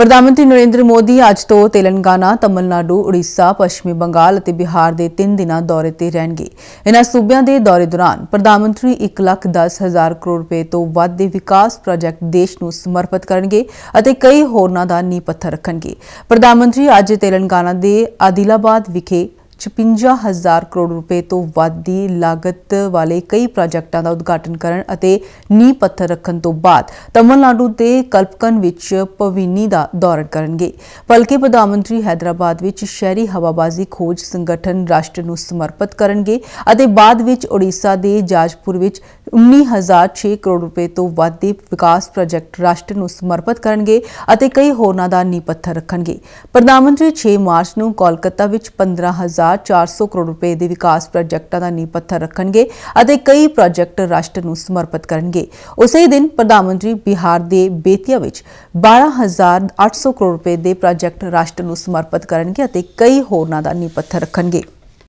ਪ੍ਰਧਾਨ ਮੰਤਰੀ ਨਰਿੰਦਰ ਮੋਦੀ ਅੱਜ ਤੋਂ ਤੇਲੰਗਾਨਾ, ਤਮਿਲਨਾਡੂ, ਉੜੀਸਾ, ਪੱਛਮੀ ਬੰਗਾਲ ਅਤੇ ਬਿਹਾਰ ਦੇ 3 ਦਿਨਾਂ ਦੌਰੇ ਤੇ ਰਹਿਣਗੇ। ਇਹਨਾਂ ਸੂਬਿਆਂ ਦੇ ਦੌਰੇ ਦੌਰਾਨ ਪ੍ਰਧਾਨ ਮੰਤਰੀ 1 ਲੱਖ 10 ਹਜ਼ਾਰ ਕਰੋੜ ਰੁਪਏ ਤੋਂ ਵੱਧ ਦੇ ਵਿਕਾਸ ਪ੍ਰੋਜੈਕਟ ਦੇਸ਼ ਨੂੰ ਸਮਰਪਿਤ ਕਰਨਗੇ ਅਤੇ ਕਈ ਹੋਰਨਾਂ ਦਾ ਨੀਂਹ ਪੱਥਰ ਰੱਖਣਗੇ। ਪ੍ਰਧਾਨ ਮੰਤਰੀ ਅੱਜ ਤੇਲੰਗਾਨਾ ਦੇ ਆਦਿਲਾਬਾਦ ਵਿਖੇ 56000 ਕਰੋੜ ਰੁਪਏ ਤੋਂ ਵੱਧ ਦੀ ਲਾਗਤ ਵਾਲੇ ਕਈ ਪ੍ਰੋਜੈਕਟਾਂ ਦਾ ਉਦਘਾਟਨ ਕਰਨ ਅਤੇ ਨੀਂਹ ਪੱਥਰ ਰੱਖਣ ਤੋਂ ਬਾਅਦ ਤਮਿਲਨਾਡੂ ਦੇ ਕਲਪਕਨ ਵਿੱਚ ਪਵਿਨੀ ਦਾ ਦੌਰਾ ਕਰਨਗੇ ਬਲਕਿ ਪ੍ਰਧਾਨ ਮੰਤਰੀ ਹైదరాబాద్ ਵਿੱਚ ਸ਼ਹਿਰੀ ਹਵਾਬਾਜ਼ੀ ਖੋਜ ਸੰਗਠਨ ਰਾਸ਼ਟਰ ਨੂੰ ਸਮਰਪਿਤ ਕਰਨਗੇ ਅਤੇ ਬਾਅਦ ਵਿੱਚ ਓਡੀਸ਼ਾ ਦੇ ਜਾਜਪੁਰ ਵਿੱਚ 19006 ਕਰੋੜ ਰੁਪਏ ਤੋਂ ਵੱਧ ਦੇ ਵਿਕਾਸ ਪ੍ਰੋਜੈਕਟ ਰਾਸ਼ਟਰ ਨੂੰ ਸਮਰਪਿਤ ਕਰਨਗੇ ਅਤੇ ਕਈ ਹੋਰਨਾਂ ਦਾ ਨੀਂਹ ਪੱਥਰ ਰੱਖਣਗੇ ਪ੍ਰਧਾਨ ਮੰਤਰੀ 6 ਮਾਰਚ ਨੂੰ ਕੋਲਕਾਤਾ ਵਿੱਚ 15000 ਦਾ 400 ਕਰੋੜ ਰੁਪਏ ਦੇ ਵਿਕਾਸ ਪ੍ਰੋਜੈਕਟਾਂ ਦਾ ਨੀਂਹ ਪੱਥਰ ਰੱਖਣਗੇ ਅਤੇ ਕਈ ਪ੍ਰੋਜੈਕਟ ਰਾਸ਼ਟਰ ਨੂੰ ਸਮਰਪਿਤ ਕਰਨਗੇ ਉਸੇ ਦਿਨ ਪ੍ਰਧਾਨ ਮੰਤਰੀ ਬਿਹਾਰ ਦੇ ਬੇਤੀਆ ਵਿੱਚ 12800 ਕਰੋੜ ਰੁਪਏ ਦੇ ਪ੍ਰੋਜੈਕਟ ਰਾਸ਼ਟਰ ਨੂੰ ਸਮਰਪਿਤ ਕਰਨਗੇ ਅਤੇ ਕਈ ਹੋਰਨਾਂ ਦਾ ਨੀਂਹ ਪੱਥਰ ਰੱਖਣਗੇ